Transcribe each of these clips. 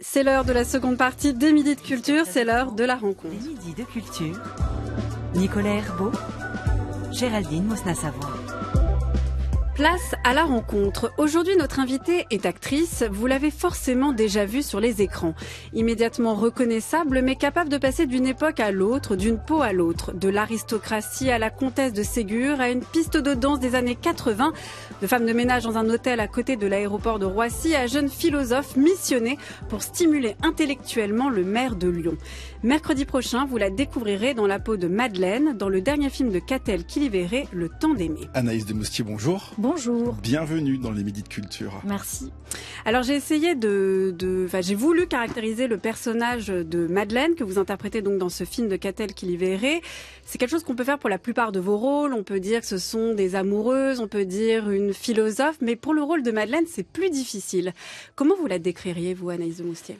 C'est l'heure de la seconde partie des Midi de Culture, c'est l'heure de la rencontre. Des Midi de Culture, Nicolas Herbeau, Géraldine Mosna-Savoie. Place à la rencontre. Aujourd'hui, notre invitée est actrice. Vous l'avez forcément déjà vue sur les écrans. Immédiatement reconnaissable, mais capable de passer d'une époque à l'autre, d'une peau à l'autre, de l'aristocratie à la comtesse de Ségur, à une piste de danse des années 80, de femme de ménage dans un hôtel à côté de l'aéroport de Roissy, à jeune philosophe missionné pour stimuler intellectuellement le maire de Lyon. Mercredi prochain, vous la découvrirez dans la peau de Madeleine, dans le dernier film de Catel qui verrait, Le Temps d'aimer. Anaïs de Moustier, bonjour. Bonjour. Bienvenue dans les Midi de Culture. Merci. Alors j'ai essayé de, de enfin, j'ai voulu caractériser le personnage de Madeleine que vous interprétez donc dans ce film de Catel qui verrait. C'est quelque chose qu'on peut faire pour la plupart de vos rôles. On peut dire que ce sont des amoureuses, on peut dire une philosophe, mais pour le rôle de Madeleine, c'est plus difficile. Comment vous la décririez, vous, Anaïs de Moustier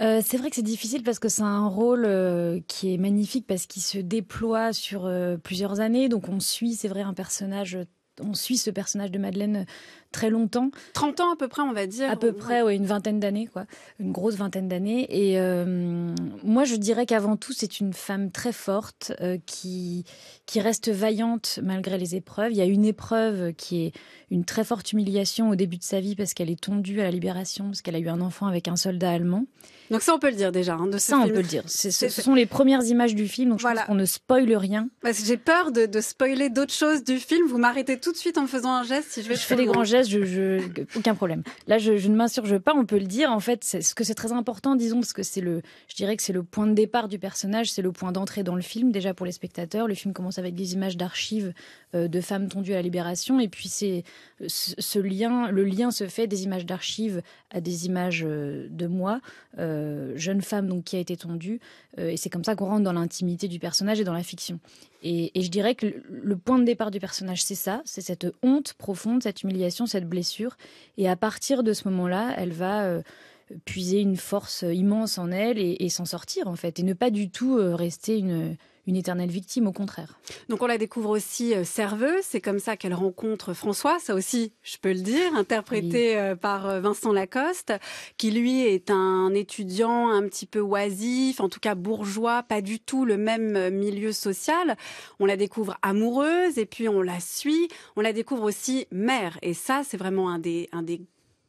euh, c'est vrai que c'est difficile parce que c'est un rôle euh, qui est magnifique parce qu'il se déploie sur euh, plusieurs années. Donc on suit, c'est vrai, un personnage on suit ce personnage de Madeleine très longtemps. 30 ans à peu près, on va dire. À peu près, ouais, une vingtaine d'années, quoi. Une grosse vingtaine d'années. Et euh, moi, je dirais qu'avant tout, c'est une femme très forte euh, qui, qui reste vaillante malgré les épreuves. Il y a une épreuve qui est une très forte humiliation au début de sa vie parce qu'elle est tondue à la libération, parce qu'elle a eu un enfant avec un soldat allemand. Donc ça, on peut le dire déjà. Hein, de ça, on peut le dire. Ce, sont les premières images du film, donc je pense qu'on ne spoile rien. Bah, j'ai peur de, de spoiler d'autres choses du film. Vous m'arrêtez tout de suite en faisant un geste si je vais. Je fais des grands gestes je, je, aucun problème. Là, je, ne m'insurge pas, on peut le dire. En fait, ce que c'est très important, disons, parce que c'est le, je dirais que c'est le point de départ du personnage, c'est le point d'entrée dans le film, déjà pour les spectateurs. Le film commence avec des images d'archives euh, de femmes tondues à la libération, et puis c'est ce lien, le lien se fait des images d'archives à des images euh, de moi, euh, jeune femme donc qui a été tendue. Euh, et c'est comme ça qu'on rentre dans l'intimité du personnage et dans la fiction. Et, je dirais que le, point de départ du personnage, c'est ça, c'est cette honte profonde, cette humiliation, cette blessure, et à partir de ce moment-là, elle va puiser une force immense en elle et s'en sortir en fait, et ne pas du tout rester une, une éternelle victime, au contraire. Donc on la découvre aussi euh, serveuse, c'est comme ça qu'elle rencontre François, ça aussi je peux le dire, interprété euh, par euh, Vincent Lacoste, qui lui est un étudiant un petit peu oisif, en tout cas bourgeois, pas du tout le même milieu social. On la découvre amoureuse et puis on la suit, on la découvre aussi mère et ça c'est vraiment un des, un des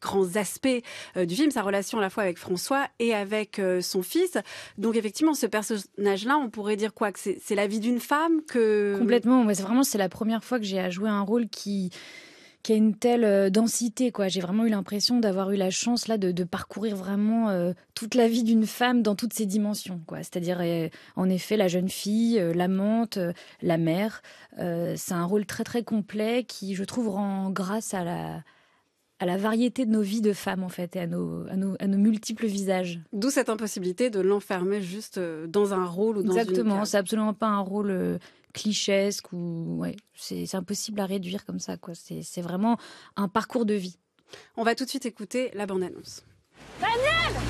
grands aspects euh, du film, sa relation à la fois avec François et avec euh, son fils. Donc effectivement, ce personnage-là, on pourrait dire quoi Que c'est la vie d'une femme que complètement. c'est vraiment c'est la première fois que j'ai à jouer un rôle qui qui a une telle euh, densité. quoi. J'ai vraiment eu l'impression d'avoir eu la chance là de, parcourir vraiment toute la vie d'une femme dans toutes ses dimensions. quoi. C'est-à-dire, en effet, la jeune fille, l'amante, la mère. c'est un rôle très très complet qui, je trouve, rend grâce à la à la variété de nos vies de femmes en fait et à nos, à nos, à nos multiples visages. D'où cette impossibilité de l'enfermer juste euh, dans un rôle ou dans Exactement, c'est absolument pas un rôle euh, clichésque ou ouais, c'est impossible à réduire comme ça quoi. C'est vraiment un parcours de vie. On va tout de suite écouter la bande annonce. Daniel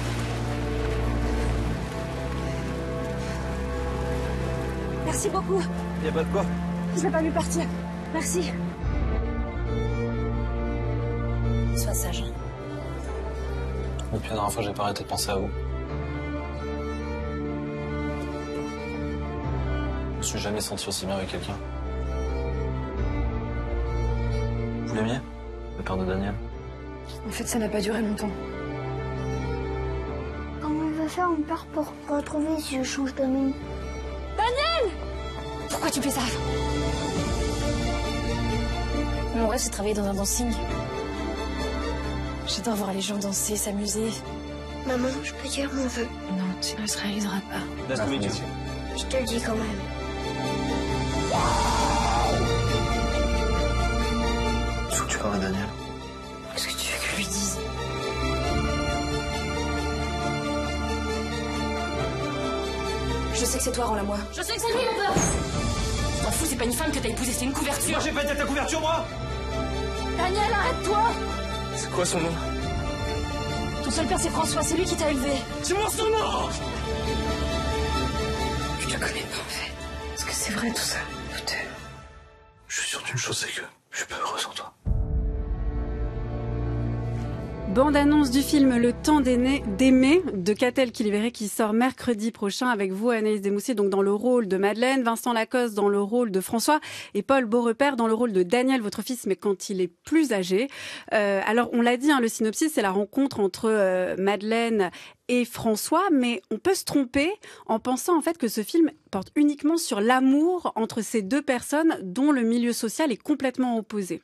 Merci beaucoup. Il n'y a pas de quoi. Je n'ai pas vu partir. Merci. Sois sage. Depuis la dernière fois, j'ai pas arrêté de penser à vous. Je me suis jamais senti aussi bien avec quelqu'un. Vous l'aimiez Le père de Daniel En fait, ça n'a pas duré longtemps. Comment il va faire mon père pour retrouver si je change de Daniel Pourquoi tu fais ça Mon rêve, c'est travailler dans un dancing. J'adore voir les gens danser, s'amuser. Maman, je peux dire mon vœu Non, tu ne le réaliseras pas. Laisse-moi Je te le dis quand même. Wow que tu à Daniel Qu'est-ce que tu veux que je lui dise Je sais que c'est toi, rends-la-moi. Je sais que c'est lui, mon père t'en fous, c'est pas une femme que t'as épousée, c'est une couverture Moi, j'ai pas été ta couverture, moi Daniel, arrête-toi quoi son nom Ton seul père, c'est François. C'est lui qui t'a élevé. C'est moi son nom Je te connais pas, en fait. Est-ce que c'est vrai tout ça, Je suis sûr d'une chose, c'est que je suis pas heureux sans toi. Bande-annonce du film Le temps d'aimer de Catel Kilibéré qui sort mercredi prochain avec vous Anaïs Desmoussiers, donc dans le rôle de Madeleine, Vincent Lacoste dans le rôle de François et Paul Beaurepaire dans le rôle de Daniel, votre fils mais quand il est plus âgé. Euh, alors on l'a dit, hein, le synopsis c'est la rencontre entre euh, Madeleine et François, mais on peut se tromper en pensant en fait que ce film porte uniquement sur l'amour entre ces deux personnes dont le milieu social est complètement opposé.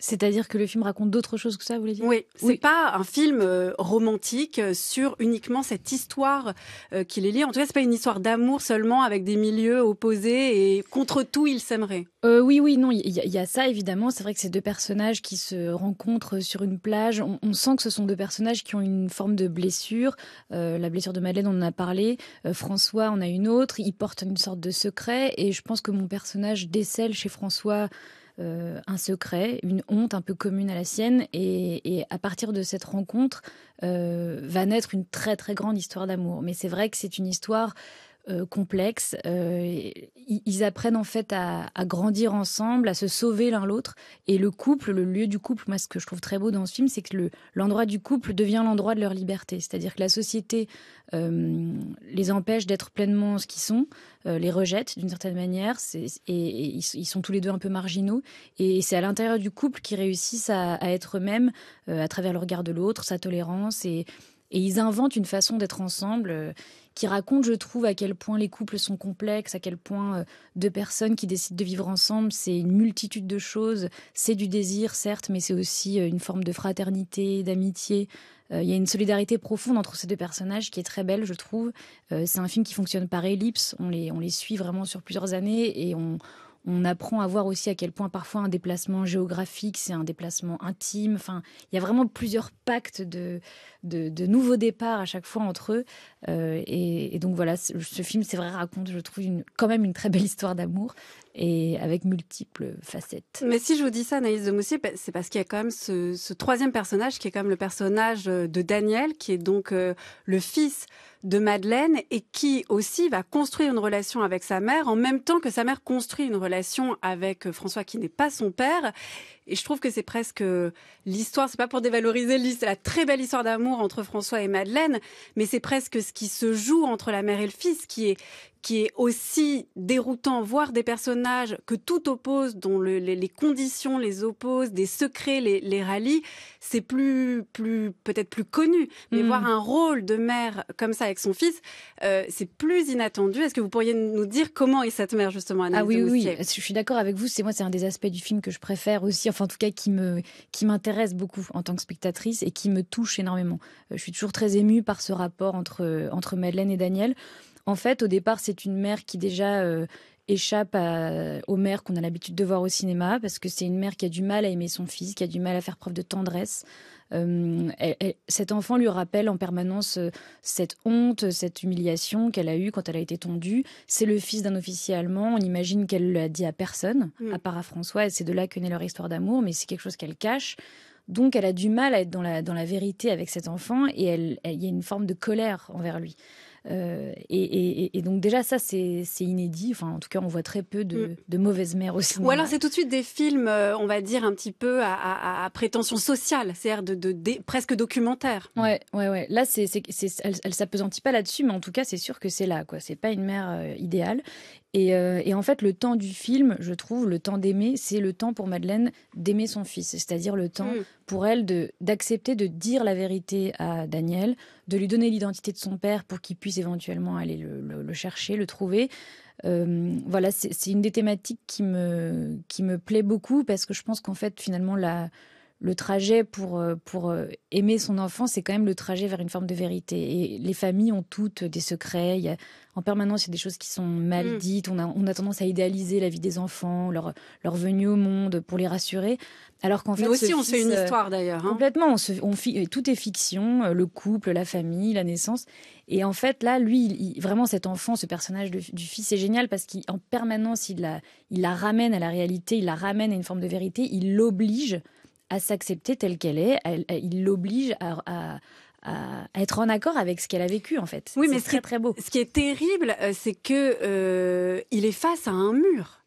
C'est-à-dire que le film raconte d'autres choses que ça, vous voulez dire Oui, c'est pas un film euh, romantique euh, sur uniquement cette histoire euh, qu'il est lié. En tout cas, c'est pas une histoire d'amour seulement avec des milieux opposés et contre tout ils s'aimeraient. oui, oui, non, il y, a ça évidemment. C'est vrai que ces deux personnages qui se rencontrent sur une plage, on, sent que ce sont deux personnages qui ont une forme de blessure. la blessure de Madeleine, on en a parlé. François en a une autre. Il porte une sorte de secret et je pense que mon personnage décèle chez François euh, un secret, une honte un peu commune à la sienne. Et, à partir de cette rencontre euh, va naître une très très grande histoire d'amour. Mais c'est vrai que c'est une histoire euh, complexe. Euh, ils apprennent en fait à, grandir ensemble, à se sauver l'un l'autre. Et le couple, le lieu du couple, moi ce que je trouve très beau dans ce film, c'est que le, l'endroit du couple devient l'endroit de leur liberté. C'est-à-dire que la société euh, les empêche d'être pleinement ce qu'ils sont, les rejette d'une certaine manière, et, ils, sont tous les deux un peu marginaux. Et c'est à l'intérieur du couple qu'ils réussissent à, être eux-mêmes à travers le regard de l'autre, sa tolérance et ils inventent une façon d'être ensemble qui raconte, je trouve, à quel point les couples sont complexes, à quel point euh, deux personnes qui décident de vivre ensemble, c'est une multitude de choses. C'est du désir, certes, mais c'est aussi euh, une forme de fraternité, d'amitié. Euh, il y a une solidarité profonde entre ces deux personnages qui est très belle, je trouve. c'est un film qui fonctionne par ellipse. On les, on les suit vraiment sur plusieurs années et on, on apprend à voir aussi à quel point parfois un déplacement géographique, c'est un déplacement intime. Enfin, il y a vraiment plusieurs pactes de, de, nouveaux départs à chaque fois entre eux. Euh, et, donc voilà, ce, film, c'est vrai, raconte, je trouve, une, quand même une très belle histoire d'amour et avec multiples facettes. Mais si je vous dis ça, Naïs de c'est parce qu'il y a quand même ce, troisième personnage qui est comme le personnage euh, de Daniel, qui est donc euh, le fils de Madeleine et qui aussi va construire une relation avec sa mère en même temps que sa mère construit une relation avec euh, François qui n'est pas son père. Et je trouve que c'est presque euh, l'histoire, c'est pas pour dévaloriser la très belle histoire d'amour entre François et Madeleine, mais c'est presque ce qui se joue entre la mère et le fils qui est qui est aussi déroutant, voire des personnages que tout oppose, dont les, conditions les opposent, des secrets les, les rallient, c'est plus, plus peut-être plus connu. Mais hmm. voir un rôle de mère comme ça avec son fils, euh, c'est plus inattendu. Est-ce que vous pourriez nous dire comment est cette mère justement Ah oui, oui, je suis d'accord avec vous. C'est moi, c'est un des aspects du film que je préfère aussi en tout cas qui me qui m'intéresse beaucoup en tant que spectatrice et qui me touche énormément. Euh, je suis toujours très émue par ce rapport entre euh, entre Madeleine et Daniel. En fait, au départ, c'est une mère qui déjà euh, échappe aux mères qu'on a l'habitude de voir au cinéma, parce que c'est une mère qui a du mal à aimer son fils, qui a du mal à faire preuve de tendresse, euh, cet enfant lui rappelle en permanence euh, cette honte, cette humiliation qu'elle a eue quand elle a été tondue. C'est le fils d'un officier allemand. On imagine qu'elle l'a dit à personne, mm. à part à François. c'est de là que naît leur histoire d'amour, mais c'est quelque chose qu'elle cache. Donc elle a du mal à être dans la, vérité avec cet enfant et il y a une forme de colère envers lui. Euh, et, donc déjà ça c'est inédit. Enfin en tout cas on voit très peu de, mm. de mauvaises mères aussi. Ou alors c'est tout de suite des films, euh, on va dire un petit peu à, prétention sociale, c'est-à-dire de, presque documentaire. Ouais ouais ouais. Là c'est elle, pas là-dessus, mais en tout cas c'est sûr que c'est là quoi. C'est pas une mère euh, idéale. Euh, et, en fait, le temps du film, je trouve, le temps d'aimer, c'est le temps pour Madeleine d'aimer son fils, c'est-à-dire le temps mm. pour elle d'accepter de dire la vérité à Daniel, de lui donner l'identité de son père pour qu'il puisse éventuellement aller le, chercher, le trouver. Euh, voilà, c'est une des thématiques qui me qui me plaît beaucoup parce que je pense qu'en fait, finalement, la le trajet pour, euh, pour euh, aimer son enfant, c'est quand même le trajet vers une forme de vérité. Et les familles ont toutes des secrets. en permanence, il y a des choses qui sont mal mm. dites. On a, tendance à idéaliser la vie des enfants, leur, leur venue au monde pour les rassurer. Alors qu'en fait, aussi, on fait une euh, histoire d'ailleurs. Hein. Complètement, tout est fiction, le couple, la famille, la naissance. Et en fait, là, lui, vraiment, cet enfant, ce personnage du fils, c'est génial parce qu'en permanence, il il la ramène à la réalité, il la ramène à une forme de vérité, il l'oblige à s'accepter telle qu'elle est. il l'oblige à, être en accord avec ce qu'elle a vécu en fait. Oui, mais ce très qui très beau. Ce qui est terrible, euh, c'est qu'il euh, est face à un mur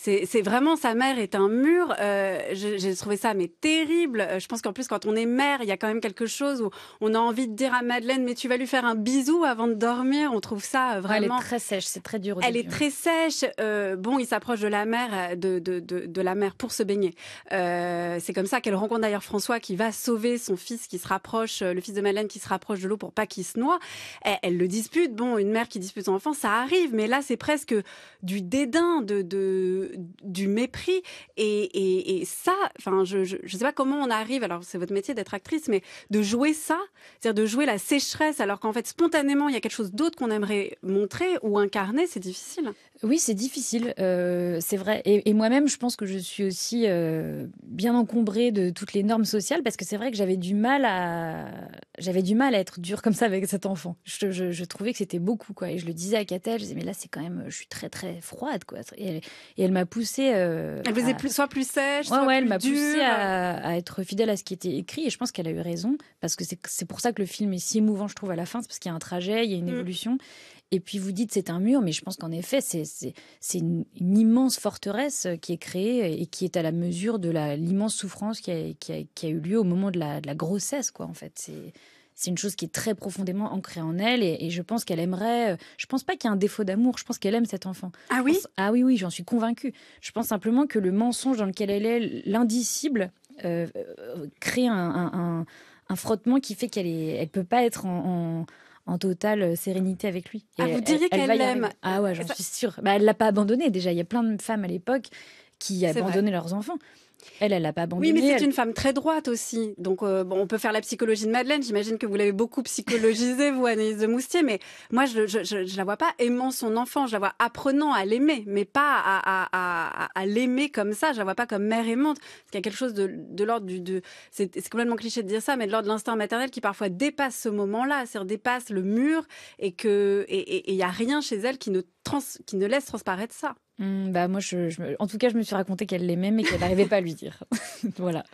c'est vraiment sa mère est un mur. Euh, j'ai trouvé ça mais terrible. Euh, je pense qu'en plus quand on est mère, il y a quand même quelque chose où on a envie de dire à Madeleine mais tu vas lui faire un bisou avant de dormir. On trouve ça vraiment. Euh, elle est très sèche, c'est très dur. Elle est très sèche. bon, il s'approche de la mère de, la pour se baigner. c'est comme ça qu'elle rencontre d'ailleurs François qui va sauver son fils qui se rapproche, le fils de Madeleine qui se rapproche de l'eau pour pas qu'il se noie. Elle, elle, le dispute. Bon, une mère qui dispute son enfant, ça arrive. Mais là, c'est presque du dédain de du mépris. Et, ça, enfin, je, ne sais pas comment on arrive, alors c'est votre métier d'être actrice, mais de jouer ça, c'est-à-dire de jouer la sécheresse, alors qu'en fait, spontanément, il y a quelque chose d'autre qu'on aimerait montrer ou incarner, c'est difficile. Oui, c'est difficile, euh, c'est vrai. Et, moi-même, je pense que je suis aussi euh, bien encombrée de toutes les normes sociales parce que c'est vrai que j'avais du mal à j'avais du mal à être dure comme ça avec cet enfant. Je, trouvais que c'était beaucoup quoi. Et je le disais à Catel, je disais mais là c'est quand même, je suis très très froide quoi. Et elle, m'a poussée. Euh, elle faisait plus, soit plus sèche. Ouais, soit ouais, elle m'a poussée à, être fidèle à ce qui était écrit et je pense qu'elle a eu raison parce que c'est pour ça que le film est si émouvant je trouve à la fin, c'est parce qu'il y a un trajet, il y a une mm. évolution et puis vous dites c'est un mur, mais je pense qu'en effet, c'est une, immense forteresse euh, qui est créée et qui est à la mesure de l'immense souffrance qui a, qui, eu lieu au moment de la, grossesse, quoi, en fait. C'est une chose qui est très profondément ancrée en elle et, je pense qu'elle aimerait. Euh, je pense pas qu'il y ait un défaut d'amour. Je pense qu'elle aime cet enfant. Ah oui. ah oui, oui, j'en suis convaincue. Je pense simplement que le mensonge dans lequel elle est, l'indicible, euh, crée un, frottement qui fait qu'elle ne elle peut pas être en en totale euh, sérénité avec lui. ah, vous diriez qu'elle l'aime Ah ouais, j'en suis sûre. Bah, elle l'a pas abandonné déjà. Il y a plein de femmes à l'époque qui abandonnaient leurs enfants. Elle, elle n'a pas abandonné. Oui, mais c'est une femme très droite aussi. Donc, euh, bon, on peut faire la psychologie de Madeleine. J'imagine que vous l'avez beaucoup psychologisée, vous, Annelise de Moustier. Mais moi, je ne la vois pas aimant son enfant. Je la vois apprenant à l'aimer, mais pas à, l'aimer comme ça. Je la vois pas comme mère aimante. Parce qu'il y a quelque chose de, l'ordre du... De, c'est, complètement cliché de dire ça, mais de l'ordre de l'instinct maternel qui parfois dépasse ce moment-là, dépasse le mur et qu'il n'y a rien chez elle qui ne, qui ne laisse transparaître ça. Hmm, bah, moi, je, en tout cas, je me suis raconté qu'elle l'aimait, mais qu'elle n'arrivait pas à lui dire. voilà.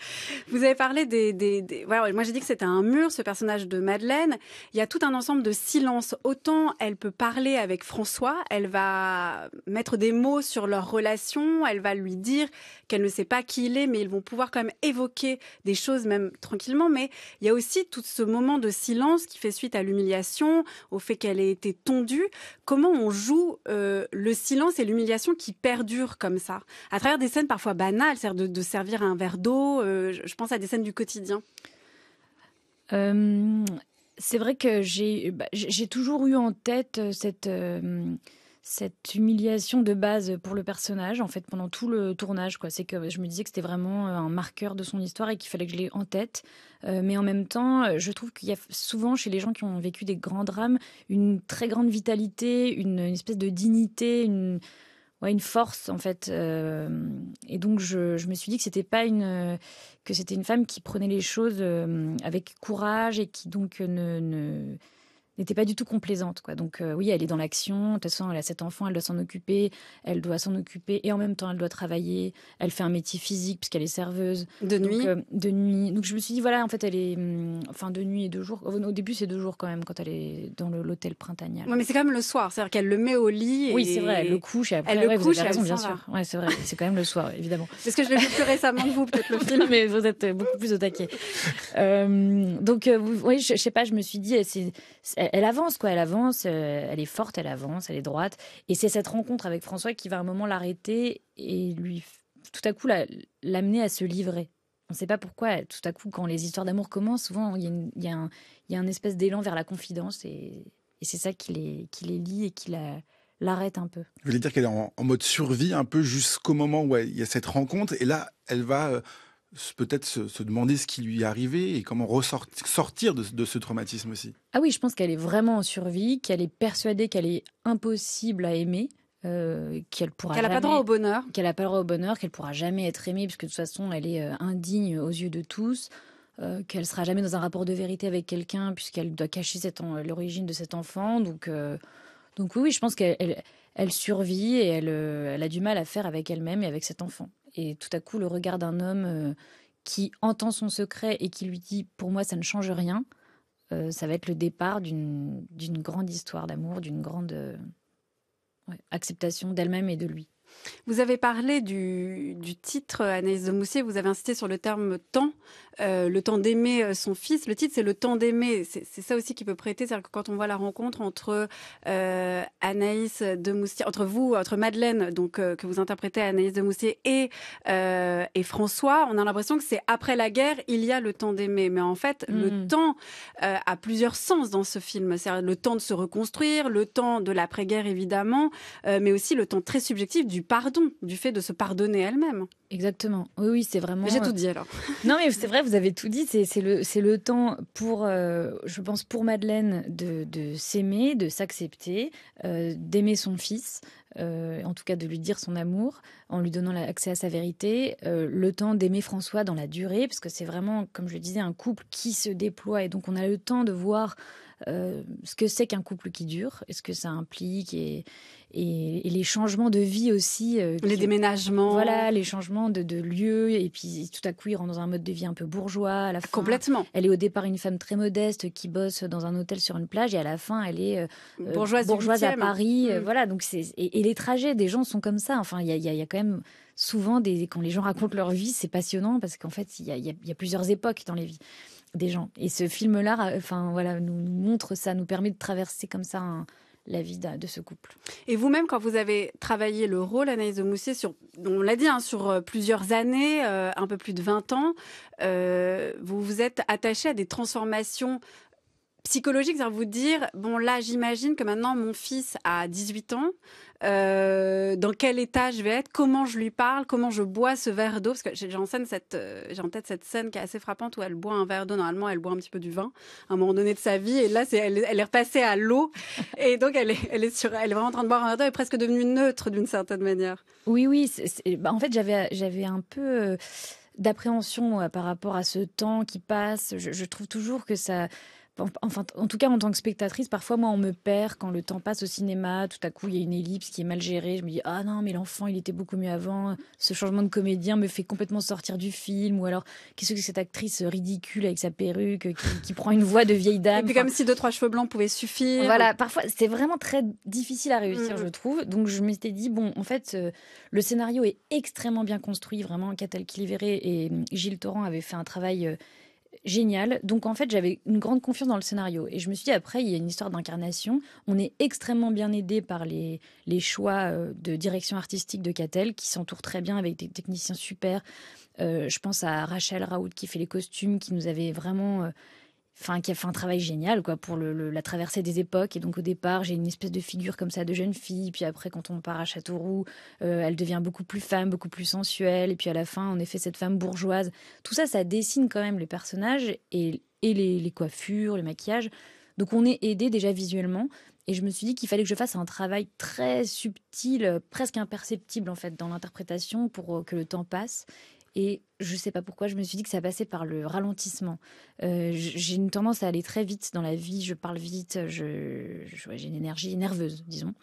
Vous avez parlé des, moi j'ai dit que c'était un mur, ce personnage de Madeleine. Il y a tout un ensemble de silences. Autant elle peut parler avec François, elle va mettre des mots sur leur relation, elle va lui dire qu'elle ne sait pas qui il est, mais ils vont pouvoir quand même évoquer des choses même tranquillement. Mais il y a aussi tout ce moment de silence qui fait suite à l'humiliation, au fait qu'elle ait été tondue. Comment on joue euh, le silence et l'humiliation qui perdure comme ça, à travers des scènes parfois banales, c'est-à-dire de, servir un verre d'eau, euh, je pense à des scènes du quotidien euh, C'est vrai que j'ai bah, toujours eu en tête euh, cette... cette humiliation de base pour le personnage, en fait, pendant tout le tournage, quoi. C'est que je me disais que c'était vraiment un marqueur de son histoire et qu'il fallait que je l'aie en tête. mais en même temps, je trouve qu'il y a souvent chez les gens qui ont vécu des grands drames une très grande vitalité, une espèce de dignité, une, une force en fait. Euh, et donc je, je, me suis dit que c'était pas une que c'était une femme qui prenait les choses euh, avec courage et qui donc euh, ne n'était pas du tout complaisante. Quoi. Donc euh, oui, elle est dans l'action, de toute façon, elle a cet enfant, elle doit s'en occuper, elle doit s'en occuper et en même temps, elle doit travailler, elle fait un métier physique puisqu'elle est serveuse. De nuit euh, De nuit. Donc je me suis dit, voilà, en fait, elle est... Hum, enfin, de nuit et de jour. Au début, c'est deux jours quand même quand elle est dans l'hôtel printanial. Oui, mais c'est quand même le soir, c'est-à-dire qu'elle le met au lit. Oui, c'est vrai, elle le couche après, elle le couche, bien sûr. Ouais, c'est vrai, c'est quand même le soir, évidemment. ce que je l'ai vu plus récemment vous, peut-être le film. mais vous êtes beaucoup plus au taquet. Euh, donc oui, je, je, sais pas, je me suis dit, elle, eh, elle, avance, quoi. Elle avance, euh, elle est forte, elle avance, elle est droite. Et c'est cette rencontre avec François qui va un moment l'arrêter et lui, tout à coup, l'amener à se livrer. On ne sait pas pourquoi, tout à coup, quand les histoires d'amour commencent, souvent, il y, a un, espèce d'élan vers la confidence et, c'est ça qui les, qui les lie et qui la, l'arrête un peu. Vous voulez dire qu'elle est en, mode survie un peu jusqu'au moment où il y a cette rencontre et là, elle va euh, peut-être se, demander ce qui lui est arrivé et comment sortir de, ce traumatisme aussi. Ah oui, je pense qu'elle est vraiment en survie, qu'elle est persuadée qu'elle est impossible à aimer. Euh, qu'elle pourra qu'elle n'a pas droit au bonheur qu'elle n'a pas droit au bonheur qu'elle pourra jamais être aimée puisque de toute façon elle est euh, indigne aux yeux de tous qu'elle euh, qu'elle sera jamais dans un rapport de vérité avec quelqu'un puisqu'elle doit cacher l'origine de cet enfant donc donc oui, je pense qu'elle elle, survit et elle, elle a du mal à faire avec elle-même et avec cet enfant et tout à coup le regard d'un homme euh, qui entend son secret et qui lui dit pour moi ça ne change rien, euh, ça va être le départ d'une grande histoire d'amour, d'une grande euh, acceptation d'elle-même et de lui. Vous avez parlé du, du titre, Anaïs de Moussier, vous avez insisté sur le terme temps, euh, le temps d'aimer euh, son fils. Le titre, c'est le temps d'aimer. C'est ça aussi qui peut prêter, c'est-à-dire que quand on voit la rencontre entre euh, Anaïs de Moussier, entre vous, entre Madeleine, donc que vous interprétez Anaïs de Moussier et, et François, on a l'impression que c'est après la guerre, il y a le temps d'aimer. Mais en fait, le hmm. temps a plusieurs sens dans ce film. C'est le temps de se reconstruire, le temps de l'après-guerre évidemment, mais aussi le temps très subjectif du pardon, du fait de se pardonner elle-même. Exactement. Oui, c'est vraiment. J'ai euh, tout dit alors. non, mais c'est vrai, vous avez tout dit. C'est le, le temps pour, euh, je pense, pour Madeleine de, s'aimer, de s'accepter, euh, d'aimer son fils, en tout cas de lui dire son amour, en lui donnant l'accès à sa vérité, le temps d'aimer François dans la durée, parce que c'est vraiment, comme je le disais, un couple qui se déploie, et donc on a le temps de voir euh, ce que c'est qu'un couple qui dure, est ce que ça implique et, et, les changements de vie aussi. Euh, les déménagements. Voilà, les changements de, de, lieu et puis tout à coup ils rentrent dans un mode de vie un peu bourgeois. À la Complètement. Elle est au départ une femme très modeste qui bosse dans un hôtel sur une plage et à la fin elle est euh, bourgeoise, à Paris. Mm. Voilà, donc c'est et, les trajets des gens sont comme ça. Enfin, il y a, quand même souvent des quand les gens racontent leur vie, c'est passionnant parce qu'en fait il y y a plusieurs époques dans les vies des gens. Et ce film-là, enfin voilà, nous, montre ça, nous permet de traverser comme ça la vie de, ce couple. Et vous-même, quand vous avez travaillé le rôle, Anaïs de Moussier, sur, on l'a dit, hein, sur euh, plusieurs années, euh, un peu plus de 20 ans, euh, vous vous êtes attaché à des transformations psychologique, c'est-à-dire vous dire, bon là j'imagine que maintenant mon fils a 18 ans, euh, dans quel état je vais être, comment je lui parle, comment je bois ce verre d'eau, parce que j'ai en, cette, euh, j'ai en tête cette scène qui est assez frappante où elle boit un verre d'eau, normalement elle boit un petit peu du vin à un moment donné de sa vie, et là c'est, elle, est repassée à l'eau, et donc elle est, elle, est sur, elle est vraiment en train de boire un verre d'eau, elle est presque devenue neutre d'une certaine manière. Oui, oui, bah, en fait j'avais, j'avais un peu euh, d'appréhension par rapport à ce temps qui passe, je trouve toujours que ça enfin, en tout cas, en tant que spectatrice, parfois, moi, on me perd quand le temps passe au cinéma. Tout à coup, il y a une ellipse qui est mal gérée. Je me dis, ah non, mais l'enfant, il était beaucoup mieux avant. Ce changement de comédien me fait complètement sortir du film. Ou alors, qu'est-ce que cette actrice ridicule avec sa perruque qui, prend une voix de vieille dame Et puis, comme si deux, trois cheveux blancs pouvaient suffire. Voilà, parfois, c'est vraiment très difficile à réussir, mm. je trouve. Donc, je m'étais dit, bon, en fait, euh, le scénario est extrêmement bien construit. Vraiment, Catal Cliveré et hum, Gilles Torrent avaient fait un travail. Euh, génial. Donc en fait, j'avais une grande confiance dans le scénario. Et je me suis dit, après, il y a une histoire d'incarnation. On est extrêmement bien aidé par les, les choix euh, de direction artistique de Catel, qui s'entoure très bien avec des techniciens super. Euh, je pense à Rachel Raoult qui fait les costumes, qui nous avait vraiment... Euh, qui a fait un travail génial quoi pour la traversée des époques. Et donc au départ, j'ai une espèce de figure comme ça de jeune fille. Puis après, quand on part à Châteauroux, euh, elle devient beaucoup plus femme, beaucoup plus sensuelle. Et puis à la fin, en effet, cette femme bourgeoise. Tout ça, ça dessine quand même les personnages et, les, coiffures, le maquillage. Donc on est aidé déjà visuellement. Et je me suis dit qu'il fallait que je fasse un travail très subtil, presque imperceptible en fait, dans l'interprétation pour euh, que le temps passe et je sais pas pourquoi, je me suis dit que ça passait par le ralentissement. Euh, j'ai une tendance à aller très vite dans la vie, je parle vite, je, j'ai une énergie nerveuse, disons.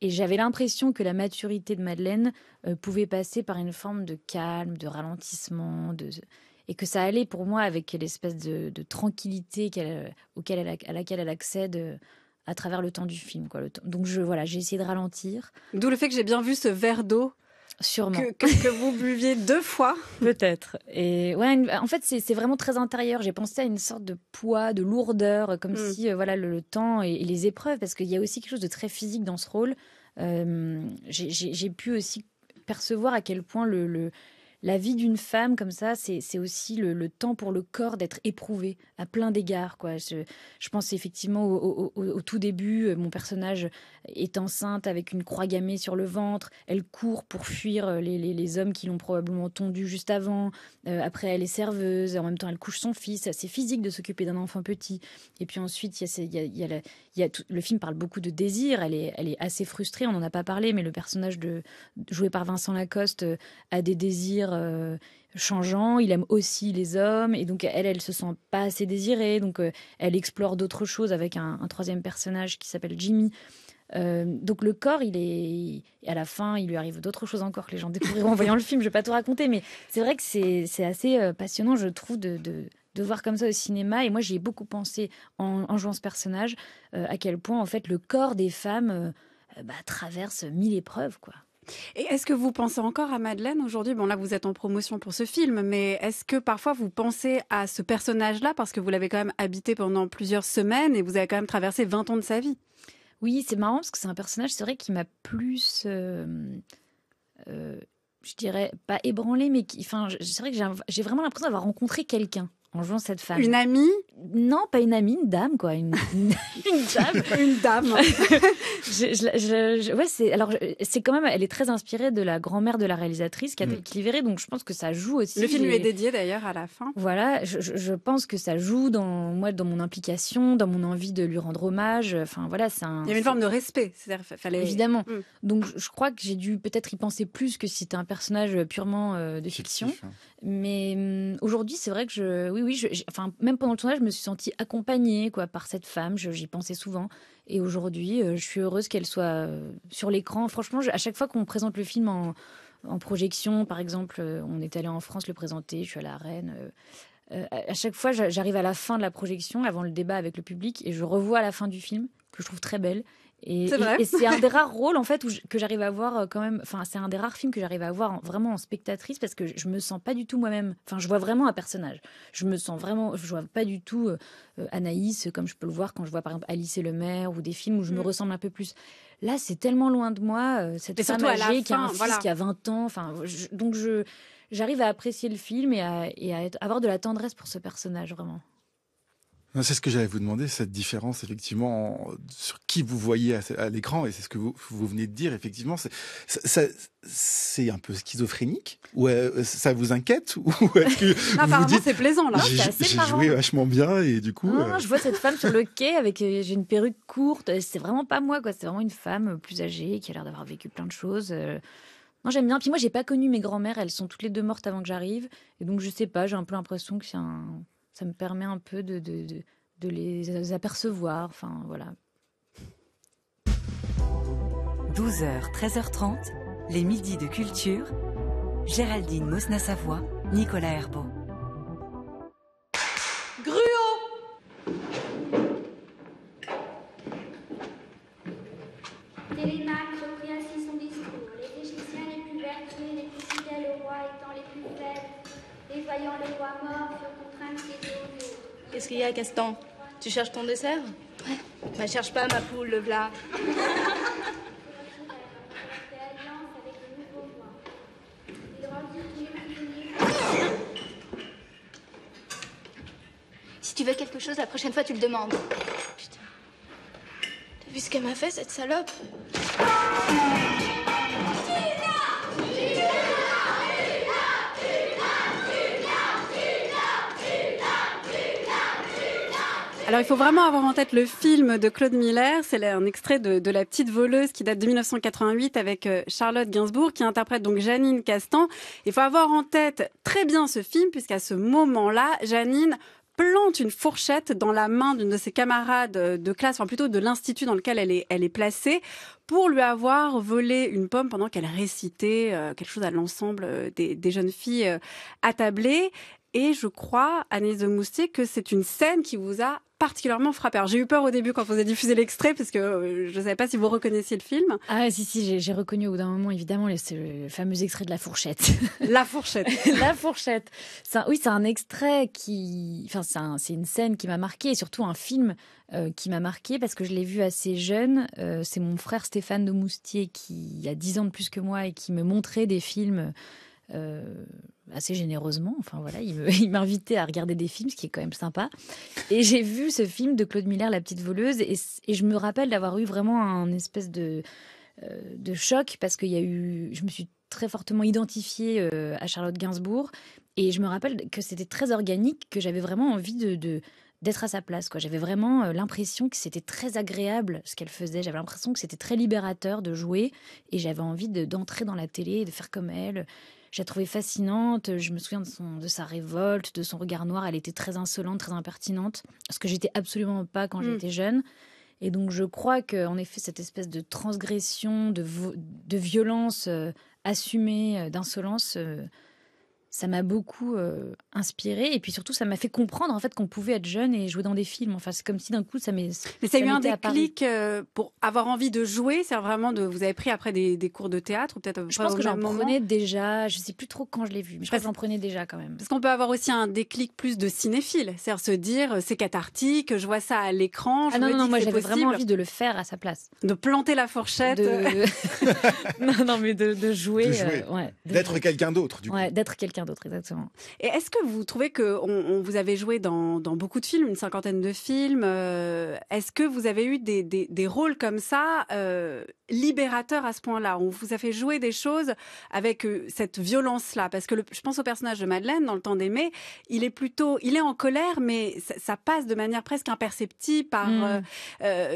Et j'avais l'impression que la maturité de Madeleine euh, pouvait passer par une forme de calme, de ralentissement, de et que ça allait pour moi avec l'espèce de, tranquillité euh, auquel elle, à laquelle elle accède à travers le temps du film. Donc je voilà, j'ai essayé de ralentir. D'où le fait que j'ai bien vu ce verre d'eau que, vous buviez deux fois Peut-être. Et ouais, en fait, c'est vraiment très intérieur. J'ai pensé à une sorte de poids, de lourdeur, euh, comme mm. si euh, voilà le, temps et, les épreuves, parce qu'il y a aussi quelque chose de très physique dans ce rôle. Euh, j'ai pu aussi percevoir à quel point le la vie d'une femme comme ça, c'est aussi le, temps pour le corps d'être éprouvé à plein d'égards. Je, pense effectivement au, tout début, euh, mon personnage est enceinte avec une croix gammée sur le ventre. Elle court pour fuir euh, les, hommes qui l'ont probablement tondue juste avant. Euh, après, elle est serveuse. En même temps, elle couche son fils. C'est physique de s'occuper d'un enfant petit. Et puis ensuite, le film parle beaucoup de désir. Elle est, elle est assez frustrée. On n'en a pas parlé, mais le personnage de, joué par Vincent Lacoste a des désirs euh, changeant, il aime aussi les hommes, et donc elle, elle se sent pas assez désirée, donc euh, elle explore d'autres choses avec un, troisième personnage qui s'appelle Jimmy. Euh, donc le corps, il est à la fin, il lui arrive d'autres choses encore que les gens découvriront en voyant le film. Je vais pas tout raconter, mais c'est vrai que c'est assez passionnant, je trouve, de, de, voir comme ça au cinéma. Et moi, j'y ai beaucoup pensé en, jouant ce personnage, à quel point en fait le corps des femmes bah, traverse mille épreuves, quoi. Et est-ce que vous pensez encore à Madeleine aujourd'hui Bon là, vous êtes en promotion pour ce film, mais est-ce que parfois vous pensez à ce personnage-là parce que vous l'avez quand même habité pendant plusieurs semaines et vous avez quand même traversé 20 ans de sa vie Oui, c'est marrant parce que c'est un personnage, c'est vrai, qui m'a plus... Euh, euh, je dirais pas ébranlé, mais qui, enfin, c'est vrai que j'ai vraiment l'impression d'avoir rencontré quelqu'un en jouant cette femme. Une amie Non, pas une amie, une dame, quoi. Une, une, dame. une dame. je, ouais, c'est, alors, c'est quand même, elle est très inspirée de la grand-mère de la réalisatrice, Catherine mm. Cliveret, donc je pense que ça joue aussi. Le film lui est dédié d'ailleurs à la fin. Voilà, je, pense que ça joue dans, moi, dans mon implication, dans mon envie de lui rendre hommage. Enfin, voilà, c'est un. Il y a une forme de respect, c'est-à-dire, fallait. Évidemment. Mm. Donc, je crois que j'ai dû peut-être y penser plus que si c'était un personnage purement euh, de fiction. fiction. Hein. Mais hum, aujourd'hui, c'est vrai que je, oui, oui, même pendant le tournage, je me suis sentie accompagnée, quoi, par cette femme. J'y pensais souvent. Et aujourd'hui, euh, je suis heureuse qu'elle soit euh, sur l'écran. Franchement, à chaque fois qu'on présente le film en, en projection, par exemple, euh, on est allé en France le présenter. Je suis à la Reine. à chaque fois, j'arrive à la fin de la projection, avant le débat avec le public, et je revois la fin du film que je trouve très belle. Et c'est un des rares rôles en fait que j'arrive à voir euh, quand même. Enfin, c'est un des rares films que j'arrive à voir vraiment en spectatrice parce que je me sens pas du tout moi-même. Enfin, je vois vraiment un personnage. Je me sens vraiment. Je vois pas du tout euh, euh, Anaïs comme je peux le voir quand je vois par exemple Alice et le maire ou des films où je me mm. ressemble un peu plus. Là, c'est tellement loin de moi. C'est cette femme qui a un fils qui a 20 ans. Enfin, donc je j'arrive à apprécier le film et à, avoir de la tendresse pour ce personnage vraiment. C'est ce que j'allais vous demander, cette différence effectivement sur qui vous voyez à, l'écran, et c'est ce que vous, venez de dire, effectivement, c'est un peu schizophrénique Ou euh, ça vous inquiète Ou est-ce que vous c'est plaisant là, J'ai joué vachement bien et du coup... Euh, je vois cette femme sur le quai avec euh, j'ai une perruque courte, c'est vraiment pas moi, quoi. c'est vraiment une femme plus âgée qui a l'air d'avoir vécu plein de choses. Non, j'aime bien. Puis moi, j'ai pas connu mes grand mères Elles sont toutes les deux mortes avant que j'arrive. Et donc, je sais pas, j'ai un peu l'impression que c'est un ça me permet un peu de, de, les apercevoir. Enfin, voilà. 12h, 13h30, les midis de culture. Géraldine Mosna-Savoie, Nicolas Herbeau. qu'est-ce qu'il y a, Castan Tu cherches ton dessert Ouais. Bah, cherche pas, ma poule, le blas Si tu veux quelque chose, la prochaine fois, tu le demandes. Putain. T'as vu ce qu'elle m'a fait, cette salope Alors il faut vraiment avoir en tête le film de Claude Miller, c'est un extrait de, La petite voleuse qui date de 1988 avec euh, Charlotte Gainsbourg qui interprète donc Janine Castan. Il faut avoir en tête très bien ce film puisqu'à ce moment-là, Janine plante une fourchette dans la main d'une de ses camarades euh, de classe, enfin plutôt de l'institut dans lequel elle est, placée, pour lui avoir volé une pomme pendant qu'elle récitait euh, quelque chose à l'ensemble des, des, jeunes filles attablées. Et je crois, Anis de Moustier, que c'est une scène qui vous a particulièrement frappé. J'ai eu peur au début quand vous avez diffusé l'extrait, parce que euh, je ne savais pas si vous reconnaissiez le film. Ah si, si, j'ai reconnu au bout d'un moment, évidemment, le, le, fameux extrait de La Fourchette. La Fourchette. la Fourchette. oui, c'est un extrait qui... Enfin, c'est une scène qui m'a marqué, et surtout un film euh, qui m'a marqué, parce que je l'ai vu assez jeune. Euh, c'est mon frère Stéphane de Moustier, qui a 10 ans de plus que moi, et qui me montrait des films assez généreusement. Enfin voilà, il m'invitait à regarder des films, ce qui est quand même sympa. Et j'ai vu ce film de Claude Miller, La Petite Voleuse, et, je me rappelle d'avoir eu vraiment un espèce de, euh, de choc parce qu'il y eu, je me suis très fortement identifiée euh, à Charlotte Gainsbourg, et je me rappelle que c'était très organique, que j'avais vraiment envie de, d'être à sa place. Quoi. J'avais vraiment euh, l'impression que c'était très agréable ce qu'elle faisait. J'avais l'impression que c'était très libérateur de jouer et j'avais envie d'entrer dans la télé et de faire comme elle. J'ai trouvé fascinante. Je me souviens de, son, de sa révolte, de son regard noir. Elle était très insolente, très impertinente, ce que j'étais absolument pas quand mm. j'étais jeune. Et donc je crois qu'en effet, cette espèce de transgression, de, de violence euh, assumée, euh, d'insolence, euh, ça m'a beaucoup euh, inspiré et puis surtout ça m'a fait comprendre en fait qu'on pouvait être jeune et jouer dans des films. Enfin, c'est comme si d'un coup ça m'est. Mais ça, a eu un déclic euh, pour avoir envie de jouer. C'est vraiment de. Vous avez pris après des, cours de théâtre ou peut-être. Je pense que j'en prenais déjà. Je sais plus trop quand je l'ai vu, mais je pense que j'en prenais déjà quand même. Parce qu'on peut avoir aussi un déclic plus de cinéphile, c'est-à-dire se dire c'est cathartique, je vois ça à l'écran. Ah non non, moi j'avais vraiment envie de le faire à sa place. De planter la fourchette. De... non mais de, jouer. Euh, d'être quelqu'un d'autre du D'être quelqu'un d'autres exactement. Et est-ce que vous trouvez que on, vous avez joué dans, beaucoup de films, une cinquantaine de films euh, Est-ce que vous avez eu des, rôles comme ça euh, libérateurs à ce point-là On vous a fait jouer des choses avec euh, cette violence-là, parce que je pense au personnage de Madeleine dans Le Temps d'aimer, il est plutôt, il est en colère, mais ça, passe de manière presque imperceptible par mm.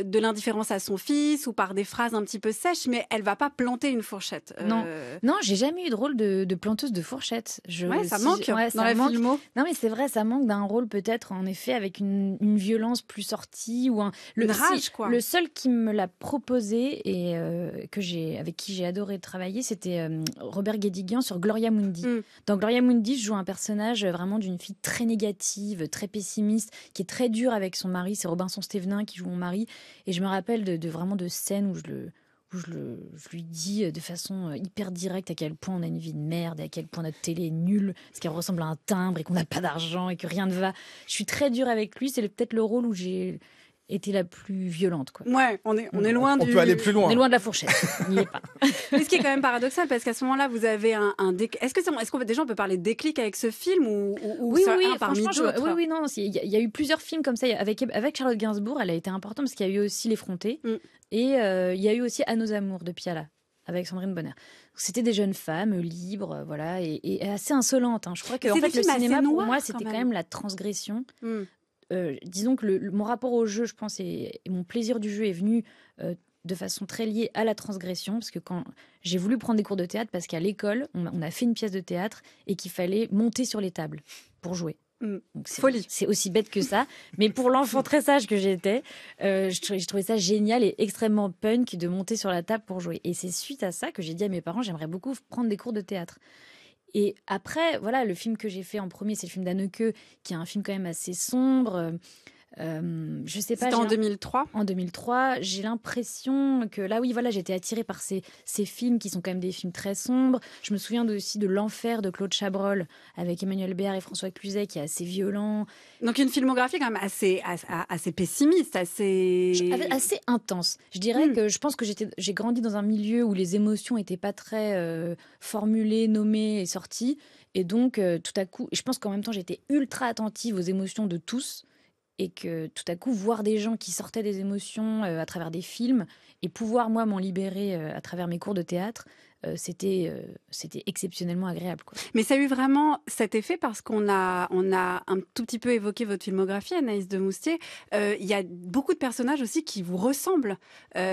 de l'indifférence à son fils ou par des phrases un petit peu sèches, mais elle va pas planter une fourchette. Non, non, j'ai jamais eu de rôle de, de planteuse de fourchette ça manque dans la Filmo. Non, mais c'est vrai, ça manque d'un rôle peut-être, en effet, avec une, violence plus sortie ou un le rage quoi. Le seul qui me l'a proposé et euh, que j'ai avec qui j'ai adoré travailler, c'était euh, Robert Guédiguian sur Gloria Mundi. Mm. Dans Gloria Mundi, je joue un personnage euh, vraiment d'une fille très négative, très pessimiste, qui est très dure avec son mari. C'est Robinson Stevenin qui joue mon mari, et je me rappelle de vraiment de scènes où je le je, lui dis de façon euh, hyper directe à quel point on a une vie de merde et à quel point notre télé est nulle, parce qu'elle ressemble à un timbre et qu'on n'a pas d'argent et que rien ne va. Je suis très dure avec lui, c'est peut-être le rôle où j'ai était la plus violente. Quoi. Ouais, on est, on est hmm. loin du... peut aller plus loin. loin de la fourchette. Mais ce qui est quand même paradoxal, parce qu'à ce moment-là, vous avez un, déclic. Est-ce que est, ce qu'on déjà on peut parler de déclic avec ce film ou, oui, oui, un parmi d'autres Oui, oui, non. Il y, a eu plusieurs films comme ça. Avec, avec Charlotte Gainsbourg, elle a été importante parce qu'il y a eu aussi L'Effronté hmm. et euh, il y a eu aussi À nos amours de Piala avec Sandrine Bonner. C'était des jeunes femmes libres, voilà, et, assez insolentes. Hein. Je crois que en fait, le cinéma, pour moi, c'était quand même, la transgression hmm. Euh, disons que mon rapport au jeu, je pense, et, mon plaisir du jeu est venu euh, de façon très liée à la transgression, parce que quand j'ai voulu prendre des cours de théâtre, parce qu'à l'école, on, a fait une pièce de théâtre et qu'il fallait monter sur les tables pour jouer. Mm. Folie. C'est aussi bête que ça, mais pour l'enfant très sage que j'étais, euh, je, trouvais ça génial et extrêmement punk de monter sur la table pour jouer. Et c'est suite à ça que j'ai dit à mes parents, j'aimerais beaucoup prendre des cours de théâtre. Et après, voilà, le film que j'ai fait en premier, c'est le film d'Anneke, qui est un film quand même assez sombre, euh, euh, je sais pas. C'était en 2003. En 2003, j'ai l'impression que là, oui, voilà, j'étais attirée par ces, films qui sont quand même des films très sombres. Je me souviens aussi de L'Enfer de Claude Chabrol avec Emmanuel Béard et François Cluzet qui est assez violent. Donc une filmographie quand même assez, assez, pessimiste, assez. assez intense. Je dirais hmm. que je pense que j'ai grandi dans un milieu où les émotions n'étaient pas très euh, formulées, nommées et sorties. Et donc, euh, tout à coup, je pense qu'en même temps, j'étais ultra attentive aux émotions de tous et que tout à coup voir des gens qui sortaient des émotions euh, à travers des films et pouvoir moi m'en libérer euh, à travers mes cours de théâtre, euh, c'était euh, c'était exceptionnellement agréable. Mais ça a eu vraiment cet effet parce qu'on a on a un tout petit peu évoqué votre filmographie, Anaïs de Moustier. Euh, il y a beaucoup de personnages aussi qui vous ressemblent.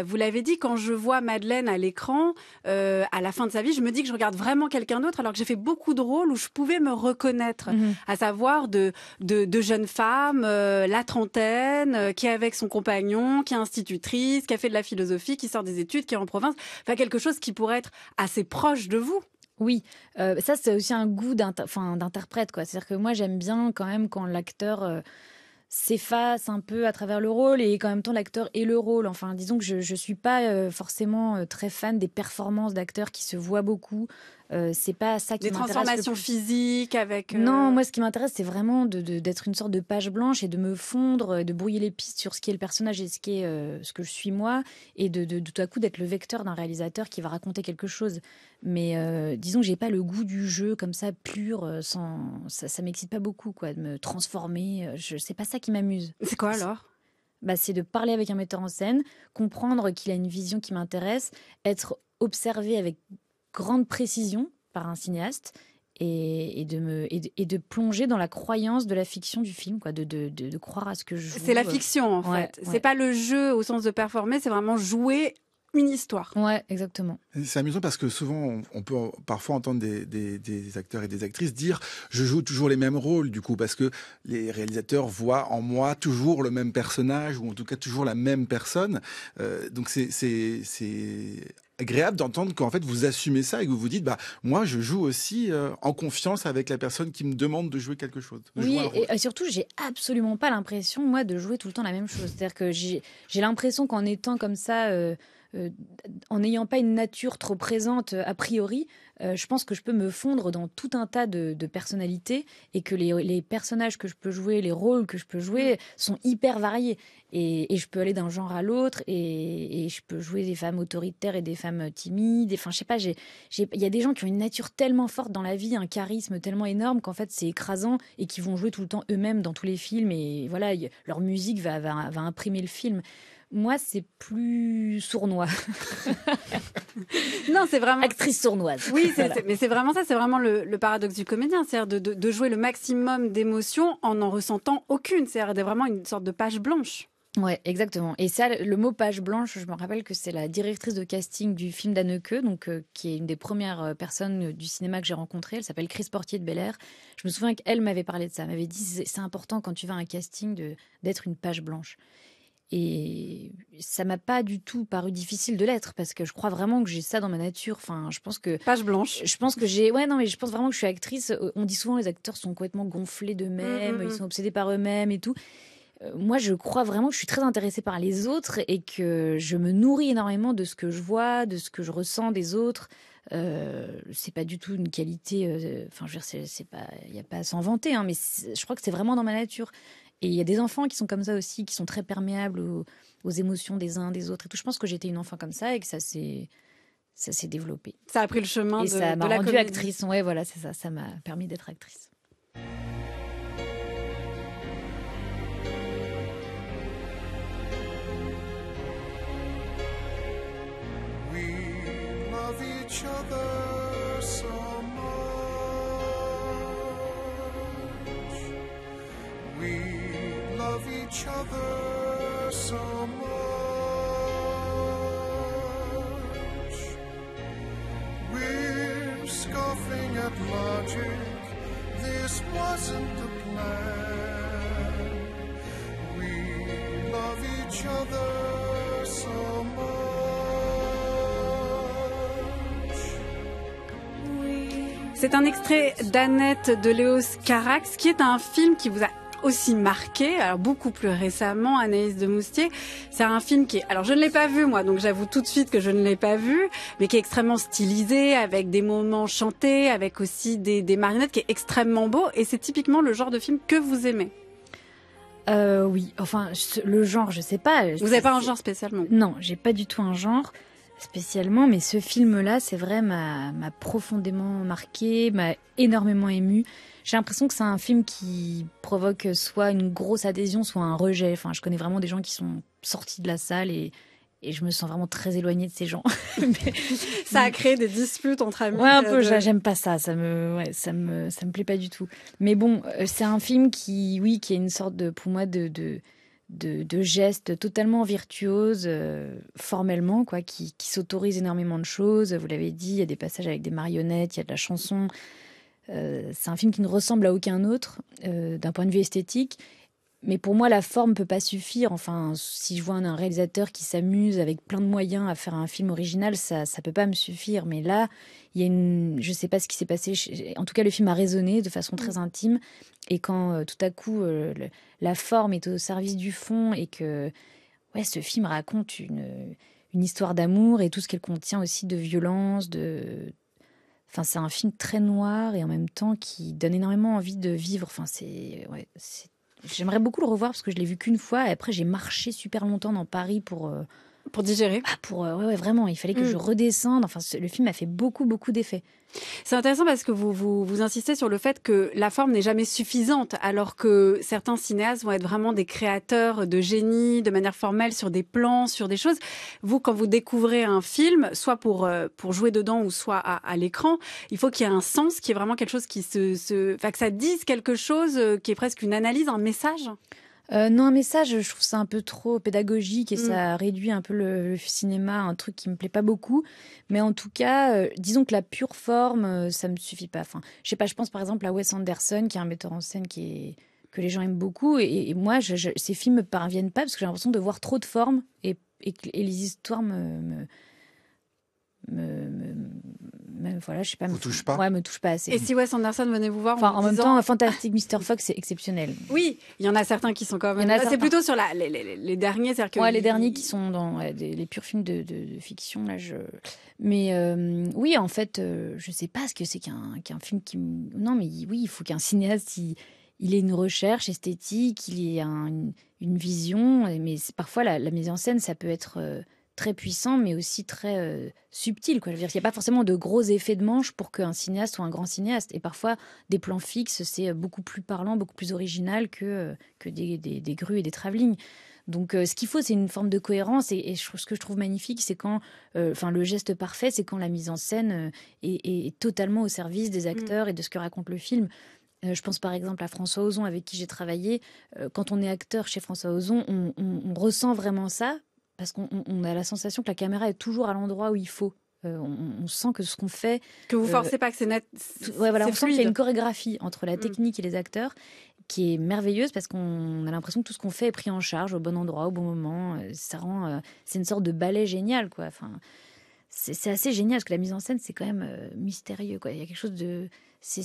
vous l'avez dit, quand je vois Madeleine à l'écran, à la fin de sa vie, je me dis que je regarde vraiment quelqu'un d'autre, alors que j'ai fait beaucoup de rôles où je pouvais me reconnaître, mhm. à savoir de, de, jeunes femmes, la trentaine, qui est avec son compagnon, qui est institutrice, qui a fait de la philosophie, qui sort des études, qui est en province, enfin quelque chose qui pourrait être assez proche de vous. Oui, euh, ça c'est aussi un goût d'interprète, quoi. C'est-à-dire que moi j'aime bien quand même quand l'acteur euh, s'efface un peu à travers le rôle et quand même temps l'acteur est le rôle. Enfin, disons que je ne suis pas euh, forcément très fan des performances d'acteurs qui se voient beaucoup, euh, c'est pas ça qui m'intéresse. Des transformations physiques avec. Euh, non, moi, ce qui m'intéresse, c'est vraiment d'être une sorte de page blanche et de me fondre, de brouiller les pistes sur ce qui est le personnage et ce qui est euh, ce que je suis moi, et de, tout à coup d'être le vecteur d'un réalisateur qui va raconter quelque chose. Mais disons que j'ai pas le goût du jeu comme ça pur, sans ça, ça m'excite pas beaucoup quoi, de me transformer. Je c'est pas ça qui m'amuse. C'est quoi alors bah, c'est de parler avec un metteur en scène, comprendre qu'il a une vision qui m'intéresse, être observé avec grande précision par un cinéaste et, de me et de, plonger dans la croyance de la fiction du film, quoi, de, de, croire à ce que je joue. C'est la euh, fiction en fait. C'est pas le jeu au sens de performer, c'est vraiment jouer une histoire. Ouais, exactement. C'est amusant parce que souvent, on peut parfois entendre des, des, acteurs et des actrices dire Je joue toujours les mêmes rôles, du coup, parce que les réalisateurs voient en moi toujours le même personnage, ou en tout cas toujours la même personne. Euh, donc, c'est agréable d'entendre qu'en fait vous assumez ça et que vous vous dites bah moi je joue aussi euh, en confiance avec la personne qui me demande de jouer quelque chose. Oui, et, euh, surtout j'ai absolument pas l'impression moi de jouer tout le temps la même chose. C'est-à-dire que j'ai l'impression qu'en étant comme ça euh, en n'ayant pas une nature trop présente a priori, euh, je pense que je peux me fondre dans tout un tas de, personnalités et que les, personnages que je peux jouer, les rôles que je peux jouer mm. sont hyper variés. Et, je peux aller d'un genre à l'autre et, je peux jouer des femmes autoritaires et des femmes timides. Enfin, je sais pas, il y a des gens qui ont une nature tellement forte dans la vie, un charisme tellement énorme qu'en fait c'est écrasant et qui vont jouer tout le temps eux-mêmes dans tous les films. Et voilà, leur musique va imprimer le film. Moi, c'est plus sournois. non, c'est vraiment. Actrice sournoise. Oui, mais c'est vraiment ça, c'est vraiment le, paradoxe du comédien, c'est-à-dire de, jouer le maximum d'émotions en n'en ressentant aucune, c'est-à-dire vraiment une sorte de page blanche. Ouais, exactement. Et ça, le mot page blanche, je me rappelle que c'est la directrice de casting du film d'Anneke, donc euh, qui est une des premières euh, personnes euh, du cinéma que j'ai rencontrée. Elle s'appelle Chris Portier de Bel Air. Je me souviens qu'elle m'avait parlé de ça. Elle m'avait dit c'est important quand tu vas à un casting d'être une page blanche. Et ça m'a pas du tout paru difficile de l'être parce que je crois vraiment que j'ai ça dans ma nature. Enfin, je pense que page blanche. Je pense que j'ai ouais non mais je pense vraiment que je suis actrice. Euh, on dit souvent les acteurs sont complètement gonflés d'eux-mêmes, mm, mm, ils mm. sont obsédés par eux-mêmes et tout. Euh, moi, je crois vraiment que je suis très intéressée par les autres et que je me nourris énormément de ce que je vois, de ce que je ressens des autres. Euh, c'est pas du tout une qualité. Euh, enfin, c'est pas, il n'y a pas à s'en vanter, hein, mais je crois que c'est vraiment dans ma nature. Et il y a des enfants qui sont comme ça aussi, qui sont très perméables aux, émotions des uns, des autres. Et tout. Je pense que j'étais une enfant comme ça et que ça s'est ça s'est développé. Ça a pris le chemin et de, ça m'a actrice. Ouais, voilà, c'est ça. Ça m'a permis d'être actrice. We each other so much. We're scoffing at logic. This wasn't the plan. We love each other so much. C'est un extrait d'Annette de Léos Carax, qui est un film qui vous a aussi marqué, alors beaucoup plus récemment, Anaïs de Moustier. C'est un film qui est, alors je ne l'ai pas vu moi, donc j'avoue tout de suite que je ne l'ai pas vu, mais qui est extrêmement stylisé, avec des moments chantés, avec aussi des, marionnettes, qui est extrêmement beau, et c'est typiquement le genre de film que vous aimez. Euh, oui, enfin le genre, je sais pas. Vous n'avez pas un genre spécialement. Non, j'ai pas du tout un genre spécialement, mais ce film-là, c'est vrai, m'a, profondément marqué, m'a énormément ému. J'ai l'impression que c'est un film qui provoque soit une grosse adhésion, soit un rejet. Enfin, je connais vraiment des gens qui sont sortis de la salle et, je me sens vraiment très éloignée de ces gens. ça a créé des disputes entre amis. Ouais, un peu. Euh, j'aime pas ça. Ça me, ça me, ça me plaît pas du tout. Mais bon, euh, c'est un film qui, oui, qui est une sorte de, pour moi, de de, gestes totalement virtuoses, euh, formellement, quoi, qui, qui s'autorisent énormément de choses. Vous l'avez dit, il y a des passages avec des marionnettes, il y a de la chanson. Euh, c'est un film qui ne ressemble à aucun autre euh, d'un point de vue esthétique mais pour moi, la forme peut pas suffire. Enfin, si je vois un réalisateur qui s'amuse avec plein de moyens à faire un film original, ça, ça peut pas me suffire. Mais là, il y a une, je sais pas ce qui s'est passé. En tout cas, le film a résonné de façon très mm. intime. Et quand euh, tout à coup, euh, la forme est au service du fond et que, ouais, ce film raconte une, une histoire d'amour et tout ce qu'elle contient aussi de violence, de, Enfin, c'est un film très noir et en même temps qui donne énormément envie de vivre. Enfin, c'est J'aimerais beaucoup le revoir parce que je l'ai vu qu'une fois. Et après, j'ai marché super longtemps dans Paris pour euh, pour digérer ah, Pour euh, vraiment, il fallait que je mm. redescende. Enfin, le film a fait beaucoup, beaucoup d'effets. C'est intéressant parce que vous, vous, insistez sur le fait que la forme n'est jamais suffisante, alors que certains cinéastes vont être vraiment des créateurs de génie, de manière formelle, sur des plans, sur des choses. Vous, quand vous découvrez un film, soit pour, euh, pour jouer dedans ou soit à, l'écran, il faut qu'il y ait un sens, qu'il y ait vraiment quelque chose qui se... Enfin, que ça dise quelque chose, euh, qui est presque une analyse, un message. Euh, non, un message, je trouve ça un peu trop pédagogique et mm. ça réduit un peu le, cinéma, un truc qui me plaît pas beaucoup. Mais en tout cas, euh, disons que la pure forme, euh, ça me suffit pas. Enfin, je sais pas, je pense par exemple à Wes Anderson, qui est un metteur en scène que les gens aiment beaucoup. Et, moi, je, ces films me parviennent pas parce que j'ai l'impression de voir trop de formes et, les histoires me même, voilà, je sais pas. me touche pas. Ouais, me touche pas assez. Et si Wes Anderson venait vous voir, en, en même temps, Fantastic Mr Fox, c'est exceptionnel. Oui, il y en a certains qui sont quand même. C'est plutôt sur les, derniers, cest que. les derniers qui sont dans les purs films de, fiction là. Je. Mais euh, oui, en fait, je euh, je sais pas ce que c'est qu'un film qui. Non, mais oui, il faut qu'un cinéaste il, il ait une recherche esthétique, il ait une, vision, mais parfois la, mise en scène, ça peut être. Euh, très puissant, mais aussi très euh, subtil. Quoi. Je veux dire, il n'y a pas forcément de gros effets de manche pour qu'un cinéaste soit un grand cinéaste. Et parfois, des plans fixes, c'est euh, beaucoup plus parlant, beaucoup plus original que, euh, que des, grues et des travelling. Donc, ce qu'il faut, c'est une forme de cohérence. Et, ce que je trouve magnifique, c'est quand, enfin, le geste parfait, c'est quand la mise en scène est, totalement au service des mm. acteurs et de ce que raconte le film. Je pense par exemple à François Ozon avec qui j'ai travaillé. Quand on est acteur chez François Ozon, on, ressent vraiment ça parce qu'on a la sensation que la caméra est toujours à l'endroit où il faut. Euh, on, sent que ce qu'on fait. Que vous euh, forcez pas, que c'est net. Ouais, voilà, on sent qu'il y a une chorégraphie entre la mm. technique et les acteurs qui est merveilleuse parce qu'on a l'impression que tout ce qu'on fait est pris en charge au bon endroit, au bon moment. Euh, ça rend. c'est une sorte de ballet génial, quoi. Enfin, c'est assez génial parce que la mise en scène, c'est quand même mystérieux, quoi. Il y a quelque chose de. C'est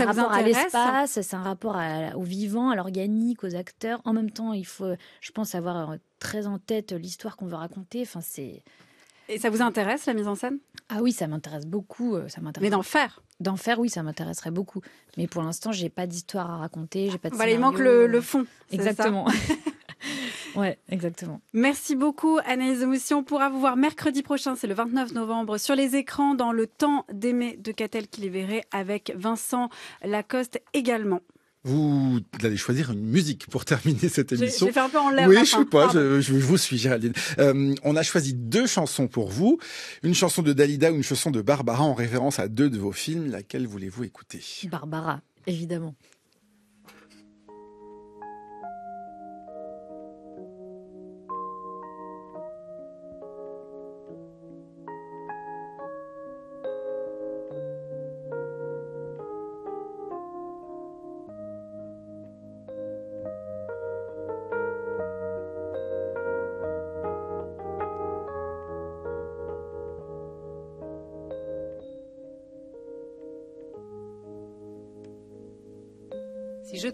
un, rapport à hein l'espace, c'est un rapport au vivant, à l'organique, aux acteurs. En même temps, il faut, je pense, avoir très en tête l'histoire qu'on veut raconter. Enfin, c'est. Et ça vous intéresse la mise en scène Ah oui, ça m'intéresse beaucoup. Euh, ça m'intéresse. Mais d'en faire D'en faire, oui, ça m'intéresserait beaucoup. Mais pour l'instant, j'ai pas d'histoire à raconter, j'ai pas de. Bah, il manque le, fond. Exactement. ouais, exactement. Merci beaucoup, Anaïs Moussion. On pourra vous voir mercredi prochain, c'est le 29 novembre, sur les écrans dans le temps d'aimer de Catel qui les verrait avec Vincent Lacoste également. Vous allez choisir une musique pour terminer cette émission. un peu en Oui, je suis pas, je, vous suis, Géraldine. Euh, on a choisi deux chansons pour vous. Une chanson de Dalida ou une chanson de Barbara en référence à deux de vos films. Laquelle voulez-vous écouter Barbara, évidemment.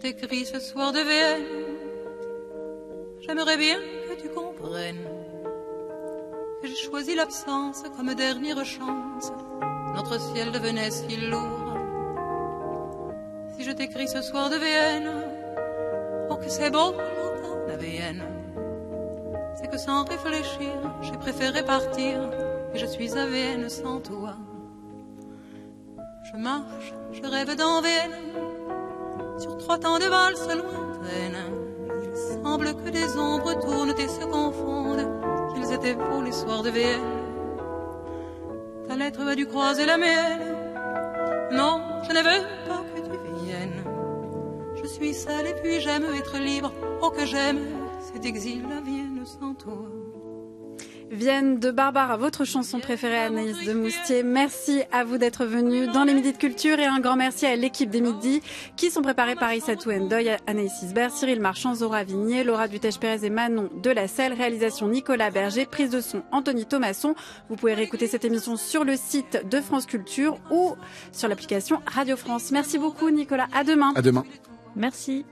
Je t'écris ce soir de Vienne. J'aimerais bien que tu comprennes que j'ai choisi l'absence comme dernière chance. Notre ciel devenait si lourd. Si je t'écris ce soir de Vienne, oh que c'est beau l'automne à Vienne, c'est que sans réfléchir, j'ai préféré partir et je suis à Vienne sans toi. Je marche, je rêve dans Vienne sur trois temps de se lointaine. Il semble que des ombres tournent et se confondent, qu'ils étaient pour les soirs de Vienne Ta lettre va du croiser la mienne. Non, je ne veux pas que tu viennes. Je suis seule et puis j'aime être libre. Oh, que j'aime cet exil la Vienne sans toi. Vienne de Barbara, votre chanson préférée, Anaïs de Moustier. Merci à vous d'être venu dans les Midis de Culture et un grand merci à l'équipe des Midis qui sont préparés par Issatou Doy, Anaïs Isbert, Cyril Marchand, Zora Vignier, Laura Dutèche-Pérez et Manon de la selle Réalisation Nicolas Berger, prise de son Anthony Thomasson. Vous pouvez réécouter cette émission sur le site de France Culture ou sur l'application Radio France. Merci beaucoup Nicolas. À demain. À demain. Merci.